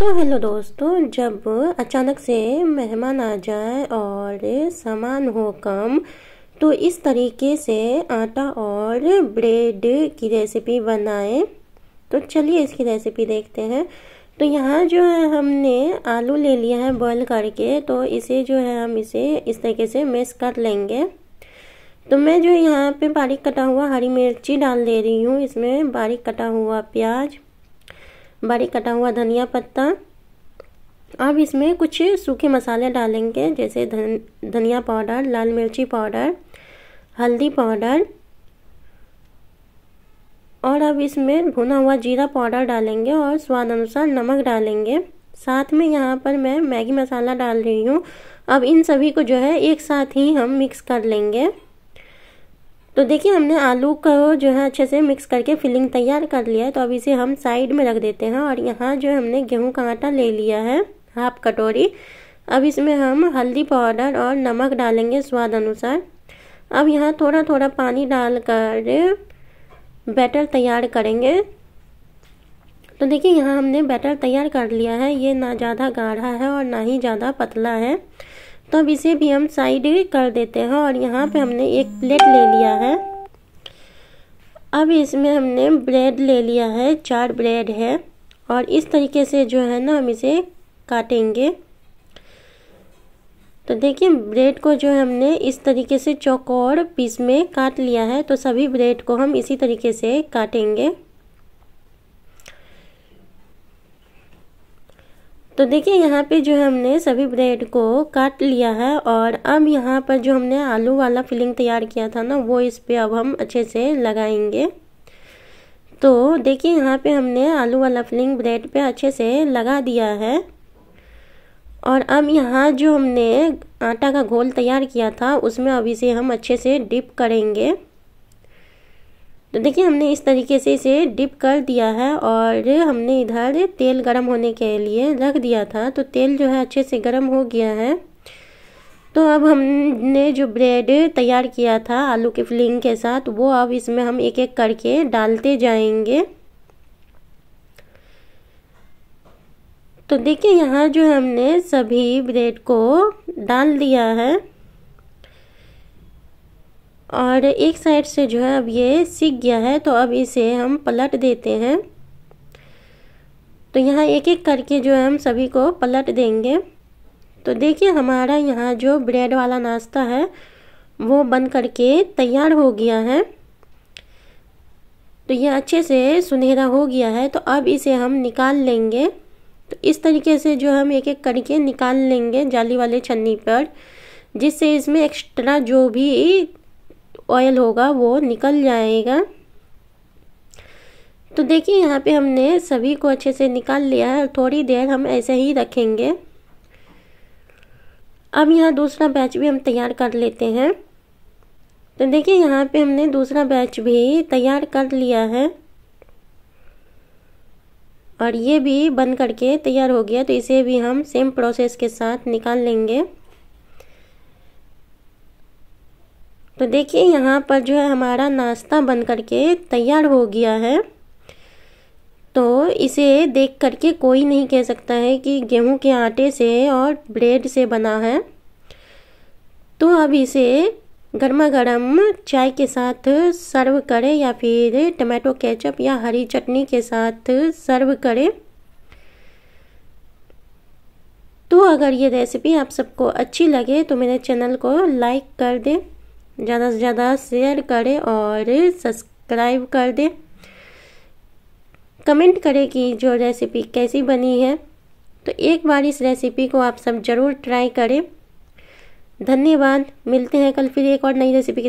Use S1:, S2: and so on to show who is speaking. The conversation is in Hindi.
S1: तो हेलो दोस्तों जब अचानक से मेहमान आ जाए और सामान हो कम तो इस तरीके से आटा और ब्रेड की रेसिपी बनाएं तो चलिए इसकी रेसिपी देखते हैं तो यहाँ जो है हमने आलू ले लिया है बॉईल करके तो इसे जो है हम इसे इस तरीके से मिक्स कर लेंगे तो मैं जो यहाँ पे बारीक कटा हुआ हरी मिर्ची डाल दे रही हूँ इसमें बारीक कटा हुआ प्याज़ बारीक कटा हुआ धनिया पत्ता अब इसमें कुछ सूखे मसाले डालेंगे जैसे धन धनिया पाउडर लाल मिर्ची पाउडर हल्दी पाउडर और अब इसमें भुना हुआ जीरा पाउडर डालेंगे और स्वाद अनुसार नमक डालेंगे साथ में यहाँ पर मैं मैगी मसाला डाल रही हूँ अब इन सभी को जो है एक साथ ही हम मिक्स कर लेंगे तो देखिए हमने आलू को जो है अच्छे से मिक्स करके फिलिंग तैयार कर लिया है तो अब इसे हम साइड में रख देते हैं और यहाँ जो हमने गेहूं का आटा ले लिया है हाफ कटोरी अब इसमें हम हल्दी पाउडर और नमक डालेंगे स्वाद अनुसार अब यहाँ थोड़ा थोड़ा पानी डालकर बैटर तैयार करेंगे तो देखिए यहाँ हमने बैटर तैयार कर लिया है ये ना ज़्यादा गाढ़ा है और ना ही ज़्यादा पतला है तो अब इसे भी हम साइड कर देते हैं और यहाँ पे हमने एक प्लेट ले लिया है अब इसमें हमने ब्रेड ले लिया है चार ब्रेड है और इस तरीके से जो है ना हम इसे काटेंगे तो देखिए ब्रेड को जो है हमने इस तरीके से चौकोर पीस में काट लिया है तो सभी ब्रेड को हम इसी तरीके से काटेंगे तो देखिए यहाँ पे जो हमने सभी ब्रेड को काट लिया है और अब यहाँ पर जो हमने आलू वाला फिलिंग तैयार किया था ना वो इस पर अब हम अच्छे से लगाएंगे तो देखिए यहाँ पे हमने आलू वाला फिलिंग ब्रेड पे अच्छे से लगा दिया है और अब यहाँ जो हमने आटा का घोल तैयार किया था उसमें अब इसे हम अच्छे से डिप करेंगे तो देखिए हमने इस तरीके से इसे डिप कर दिया है और हमने इधर तेल गरम होने के लिए रख दिया था तो तेल जो है अच्छे से गरम हो गया है तो अब हमने जो ब्रेड तैयार किया था आलू के फिलिंग के साथ वो अब इसमें हम एक एक करके डालते जाएंगे तो देखिए यहाँ जो हमने सभी ब्रेड को डाल दिया है और एक साइड से जो है अब ये सीख गया है तो अब इसे हम पलट देते हैं तो यहाँ एक एक करके जो है हम सभी को पलट देंगे तो देखिए हमारा यहाँ जो ब्रेड वाला नाश्ता है वो बन करके तैयार हो गया है तो यह अच्छे से सुनहरा हो गया है तो अब इसे हम निकाल लेंगे तो इस तरीके से जो हम एक एक करके निकाल लेंगे जाली वाले छन्नी पर जिससे इसमें एक्स्ट्रा जो भी ऑयल होगा वो निकल जाएगा तो देखिए यहाँ पे हमने सभी को अच्छे से निकाल लिया है और थोड़ी देर हम ऐसे ही रखेंगे अब यहाँ दूसरा बैच भी हम तैयार कर लेते हैं तो देखिए यहाँ पे हमने दूसरा बैच भी तैयार कर लिया है और ये भी बंद करके तैयार हो गया तो इसे भी हम सेम प्रोसेस के साथ निकाल लेंगे तो देखिए यहाँ पर जो है हमारा नाश्ता बन करके तैयार हो गया है तो इसे देख करके कोई नहीं कह सकता है कि गेहूं के आटे से और ब्रेड से बना है तो अब इसे गर्मा गर्म चाय के साथ सर्व करें या फिर टमाटो केचप या हरी चटनी के साथ सर्व करें तो अगर ये रेसिपी आप सबको अच्छी लगे तो मेरे चैनल को लाइक कर दें ज़्यादा से ज़्यादा शेयर करें और सब्सक्राइब कर दें कमेंट करें कि जो रेसिपी कैसी बनी है तो एक बार इस रेसिपी को आप सब ज़रूर ट्राई करें धन्यवाद मिलते हैं कल फिर एक और नई रेसिपी के साथ